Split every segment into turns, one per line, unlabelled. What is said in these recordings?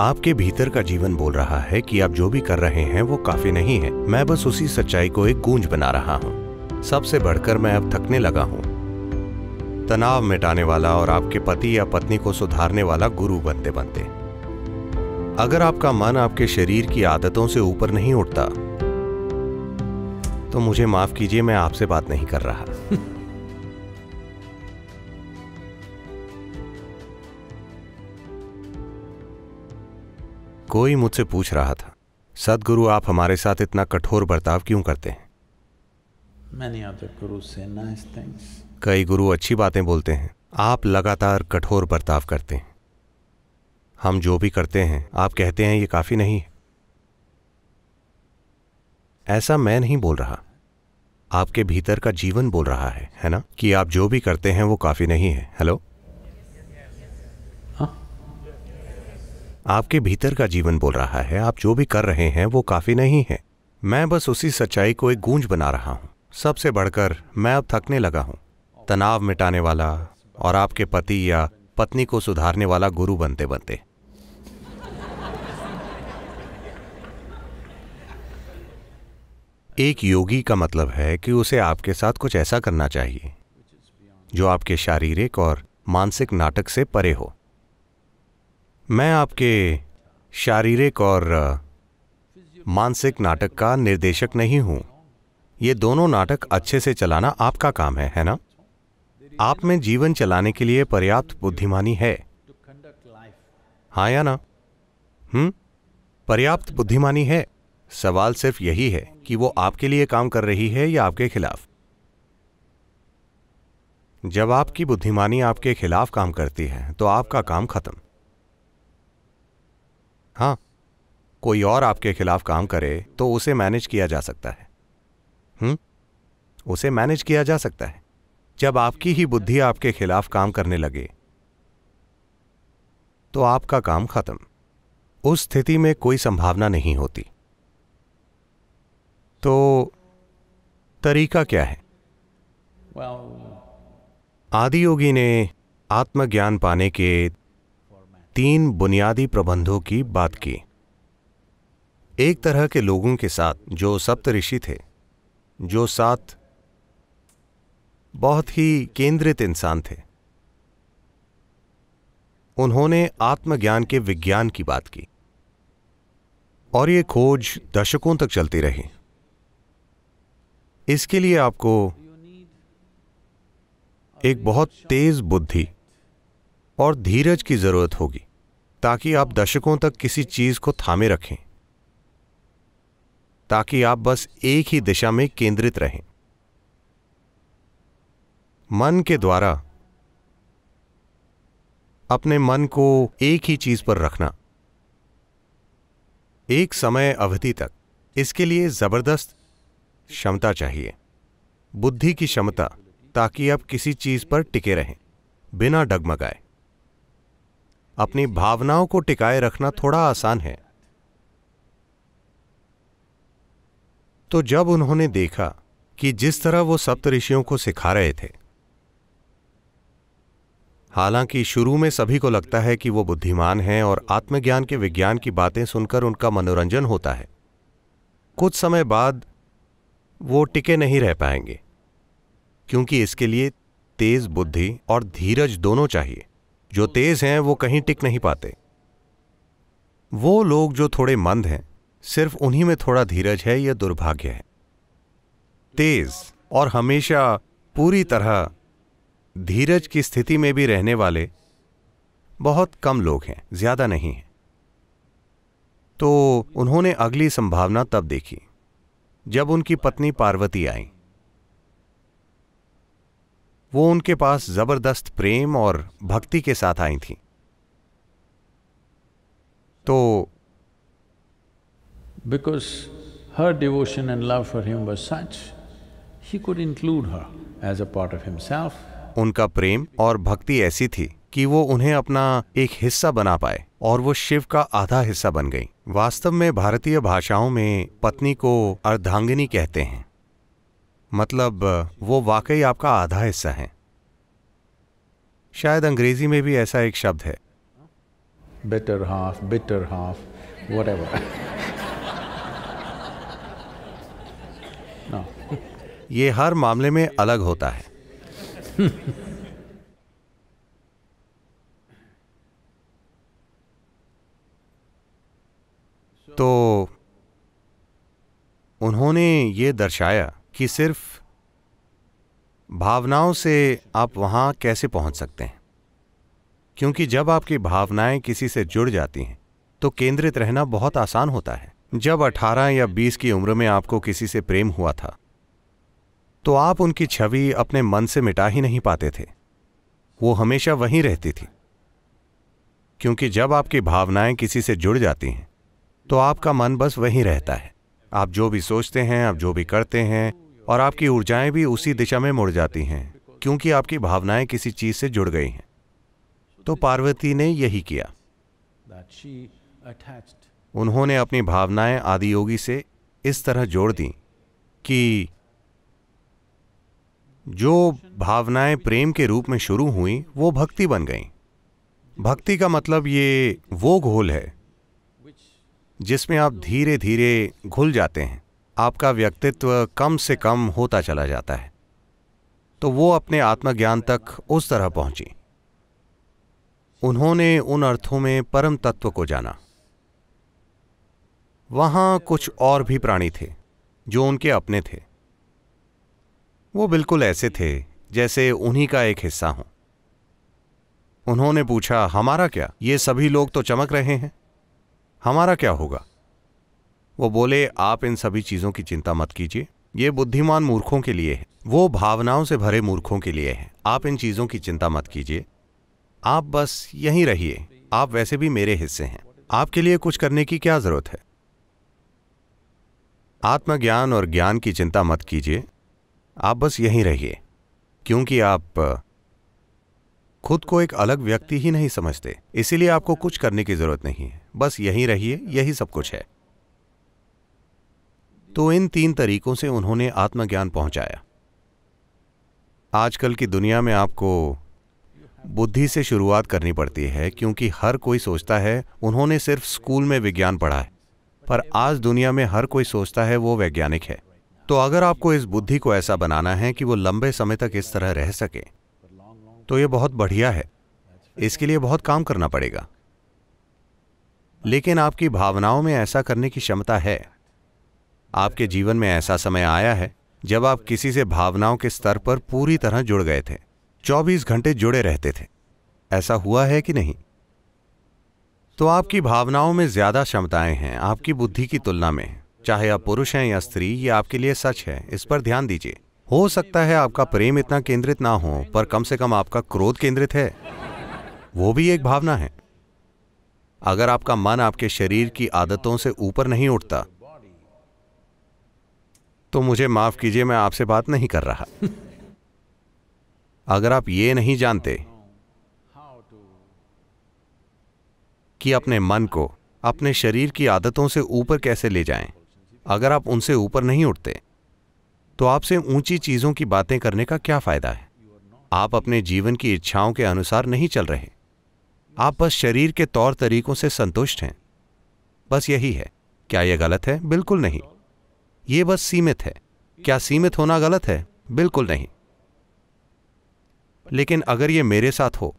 आपके भीतर का जीवन बोल रहा है कि आप जो भी कर रहे हैं वो काफी नहीं है मैं बस उसी सच्चाई को एक गूंज बना रहा हूँ सबसे बढ़कर मैं अब थकने लगा हूँ तनाव मिटाने वाला और आपके पति या पत्नी को सुधारने वाला गुरु बनते बनते अगर आपका मन आपके शरीर की आदतों से ऊपर नहीं उठता तो मुझे माफ कीजिए मैं आपसे बात नहीं कर रहा कोई मुझसे पूछ रहा था सदगुरु आप हमारे साथ इतना कठोर बर्ताव क्यों करते हैं कई गुरु अच्छी बातें बोलते हैं आप लगातार कठोर बर्ताव करते हैं हम जो भी करते हैं आप कहते हैं ये काफी नहीं है ऐसा मैं नहीं बोल रहा आपके भीतर का जीवन बोल रहा है है ना कि आप जो भी करते हैं वो काफी नहीं है हेलो आपके भीतर का जीवन बोल रहा है आप जो भी कर रहे हैं वो काफ़ी नहीं है मैं बस उसी सच्चाई को एक गूंज बना रहा हूं सबसे बढ़कर मैं अब थकने लगा हूं तनाव मिटाने वाला और आपके पति या पत्नी को सुधारने वाला गुरु बनते बनते एक योगी का मतलब है कि उसे आपके साथ कुछ ऐसा करना चाहिए जो आपके शारीरिक और मानसिक नाटक से परे हो मैं आपके शारीरिक और मानसिक नाटक का निर्देशक नहीं हूं ये दोनों नाटक अच्छे से चलाना आपका काम है है ना आप में जीवन चलाने के लिए पर्याप्त बुद्धिमानी है हाँ या ना हम्म पर्याप्त बुद्धिमानी है सवाल सिर्फ यही है कि वो आपके लिए काम कर रही है या आपके खिलाफ जब आपकी बुद्धिमानी आपके खिलाफ काम करती है तो आपका काम खत्म हाँ कोई और आपके खिलाफ काम करे तो उसे मैनेज किया जा सकता है हुँ? उसे मैनेज किया जा सकता है जब आपकी ही बुद्धि आपके खिलाफ काम करने लगे तो आपका काम खत्म उस स्थिति में कोई संभावना नहीं होती तो तरीका क्या है आदि योगी ने आत्मज्ञान पाने के तीन बुनियादी प्रबंधों की बात की एक तरह के लोगों के साथ जो सप्तऋषि थे जो सात बहुत ही केंद्रित इंसान थे उन्होंने आत्मज्ञान के विज्ञान की बात की और ये खोज दशकों तक चलती रही इसके लिए आपको एक बहुत तेज बुद्धि और धीरज की ज़रूरत होगी ताकि आप दशकों तक किसी चीज़ को थामे रखें ताकि आप बस एक ही दिशा में केंद्रित रहें मन के द्वारा अपने मन को एक ही चीज पर रखना एक समय अवधि तक इसके लिए जबरदस्त क्षमता चाहिए बुद्धि की क्षमता ताकि आप किसी चीज पर टिके रहें बिना डगमगाए अपनी भावनाओं को टिकाए रखना थोड़ा आसान है तो जब उन्होंने देखा कि जिस तरह वो सप्तऋषियों को सिखा रहे थे हालांकि शुरू में सभी को लगता है कि वो बुद्धिमान हैं और आत्मज्ञान के विज्ञान की बातें सुनकर उनका मनोरंजन होता है कुछ समय बाद वो टिके नहीं रह पाएंगे क्योंकि इसके लिए तेज बुद्धि और धीरज दोनों चाहिए जो तेज हैं वो कहीं टिक नहीं पाते वो लोग जो थोड़े मंद हैं सिर्फ उन्हीं में थोड़ा धीरज है या दुर्भाग्य है तेज और हमेशा पूरी तरह धीरज की स्थिति में भी रहने वाले बहुत कम लोग हैं ज्यादा नहीं हैं तो उन्होंने अगली संभावना तब देखी जब उनकी पत्नी पार्वती आई वो उनके पास ज़बरदस्त प्रेम और भक्ति के साथ आई थी तो because her devotion and love for him was such he could include her as a part of himself उनका प्रेम और भक्ति ऐसी थी कि वो उन्हें अपना एक हिस्सा बना पाए और वो शिव का आधा हिस्सा बन गई वास्तव में भारतीय भाषाओं में पत्नी को अर्धांगिनी कहते हैं मतलब वो वाकई आपका आधा हिस्सा हैं शायद अंग्रेजी में भी ऐसा एक शब्द है better half better half whatever ये हर मामले में अलग होता है तो उन्होंने ये दर्शाया कि सिर्फ भावनाओं से आप वहां कैसे पहुंच सकते हैं क्योंकि जब आपकी भावनाएं किसी से जुड़ जाती हैं तो केंद्रित रहना बहुत आसान होता है जब 18 या 20 की उम्र में आपको किसी से प्रेम हुआ था तो आप उनकी छवि अपने मन से मिटा ही नहीं पाते थे वो हमेशा वहीं रहती थी क्योंकि जब आपकी भावनाएं किसी से जुड़ जाती हैं तो आपका मन बस वहीं रहता है आप जो भी सोचते हैं आप जो भी करते हैं और आपकी ऊर्जाएं भी उसी दिशा में मुड़ जाती हैं क्योंकि आपकी भावनाएं किसी चीज से जुड़ गई हैं तो पार्वती ने यही किया उन्होंने अपनी भावनाएं आदि योगी से इस तरह जोड़ दी कि जो भावनाएं प्रेम के रूप में शुरू हुई वो भक्ति बन गई भक्ति का मतलब ये वो घोल है जिसमें आप धीरे धीरे घुल जाते हैं आपका व्यक्तित्व कम से कम होता चला जाता है तो वो अपने आत्मज्ञान तक उस तरह पहुंची उन्होंने उन अर्थों में परम तत्व को जाना वहां कुछ और भी प्राणी थे जो उनके अपने थे वो बिल्कुल ऐसे थे जैसे उन्हीं का एक हिस्सा हो उन्होंने पूछा हमारा क्या ये सभी लोग तो चमक रहे हैं हमारा क्या होगा वो बोले आप इन सभी चीज़ों की चिंता मत कीजिए ये बुद्धिमान मूर्खों के लिए है वो भावनाओं से भरे मूर्खों के लिए है आप इन चीज़ों की चिंता मत कीजिए आप बस यहीं रहिए आप वैसे भी मेरे हिस्से हैं आपके लिए कुछ करने की क्या ज़रूरत है आत्मज्ञान और ज्ञान की चिंता मत कीजिए आप बस यहीं रहिए क्योंकि आप खुद को एक अलग व्यक्ति ही नहीं समझते इसीलिए आपको कुछ करने की ज़रूरत नहीं है बस यहीं रहिए यही सब कुछ है तो इन तीन तरीकों से उन्होंने आत्मज्ञान पहुंचाया आजकल की दुनिया में आपको बुद्धि से शुरुआत करनी पड़ती है क्योंकि हर कोई सोचता है उन्होंने सिर्फ स्कूल में विज्ञान पढ़ा है पर आज दुनिया में हर कोई सोचता है वो वैज्ञानिक है तो अगर आपको इस बुद्धि को ऐसा बनाना है कि वो लंबे समय तक इस तरह रह सके तो ये बहुत बढ़िया है इसके लिए बहुत काम करना पड़ेगा लेकिन आपकी भावनाओं में ऐसा करने की क्षमता है आपके जीवन में ऐसा समय आया है जब आप किसी से भावनाओं के स्तर पर पूरी तरह जुड़ गए थे 24 घंटे जुड़े रहते थे ऐसा हुआ है कि नहीं तो आपकी भावनाओं में ज्यादा क्षमताएं हैं आपकी बुद्धि की तुलना में चाहे आप पुरुष हैं या स्त्री ये आपके लिए सच है इस पर ध्यान दीजिए हो सकता है आपका प्रेम इतना केंद्रित ना हो पर कम से कम आपका क्रोध केंद्रित है वो भी एक भावना है अगर आपका मन आपके शरीर की आदतों से ऊपर नहीं उठता तो मुझे माफ़ कीजिए मैं आपसे बात नहीं कर रहा अगर आप ये नहीं जानते कि अपने मन को अपने शरीर की आदतों से ऊपर कैसे ले जाएं, अगर आप उनसे ऊपर नहीं उठते तो आपसे ऊंची चीज़ों की बातें करने का क्या फ़ायदा है आप अपने जीवन की इच्छाओं के अनुसार नहीं चल रहे आप बस शरीर के तौर तरीकों से संतुष्ट हैं बस यही है क्या यह गलत है बिल्कुल नहीं ये बस सीमित है क्या सीमित होना गलत है बिल्कुल नहीं लेकिन अगर ये मेरे साथ हो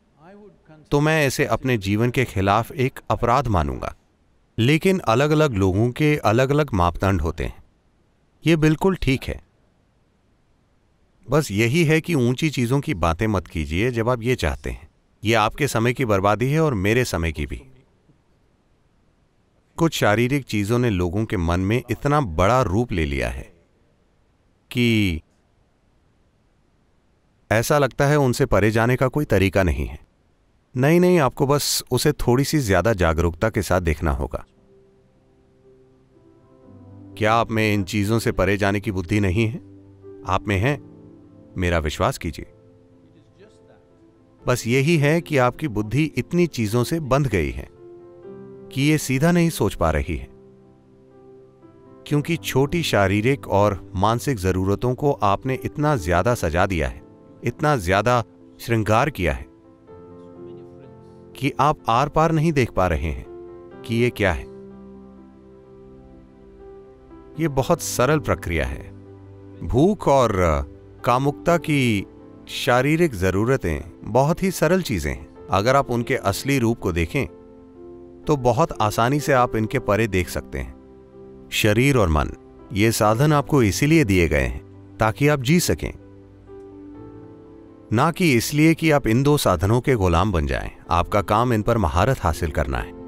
तो मैं इसे अपने जीवन के खिलाफ एक अपराध मानूंगा लेकिन अलग अलग लोगों के अलग अलग मापदंड होते हैं ये बिल्कुल ठीक है बस यही है कि ऊंची चीज़ों की बातें मत कीजिए जब आप ये चाहते हैं ये आपके समय की बर्बादी है और मेरे समय की भी कुछ शारीरिक चीज़ों ने लोगों के मन में इतना बड़ा रूप ले लिया है कि ऐसा लगता है उनसे परे जाने का कोई तरीका नहीं है नहीं नहीं आपको बस उसे थोड़ी सी ज्यादा जागरूकता के साथ देखना होगा क्या आप में इन चीजों से परे जाने की बुद्धि नहीं है आप में है मेरा विश्वास कीजिए बस यही है कि आपकी बुद्धि इतनी चीजों से बंध गई है कि ये सीधा नहीं सोच पा रही है क्योंकि छोटी शारीरिक और मानसिक जरूरतों को आपने इतना ज्यादा सजा दिया है इतना ज्यादा श्रृंगार किया है कि आप आर पार नहीं देख पा रहे हैं कि ये क्या है ये बहुत सरल प्रक्रिया है भूख और कामुकता की शारीरिक ज़रूरतें बहुत ही सरल चीज़ें हैं अगर आप उनके असली रूप को देखें तो बहुत आसानी से आप इनके परे देख सकते हैं शरीर और मन ये साधन आपको इसीलिए दिए गए हैं ताकि आप जी सकें ना कि इसलिए कि आप इन दो साधनों के गुलाम बन जाएं। आपका काम इन पर महारत हासिल करना है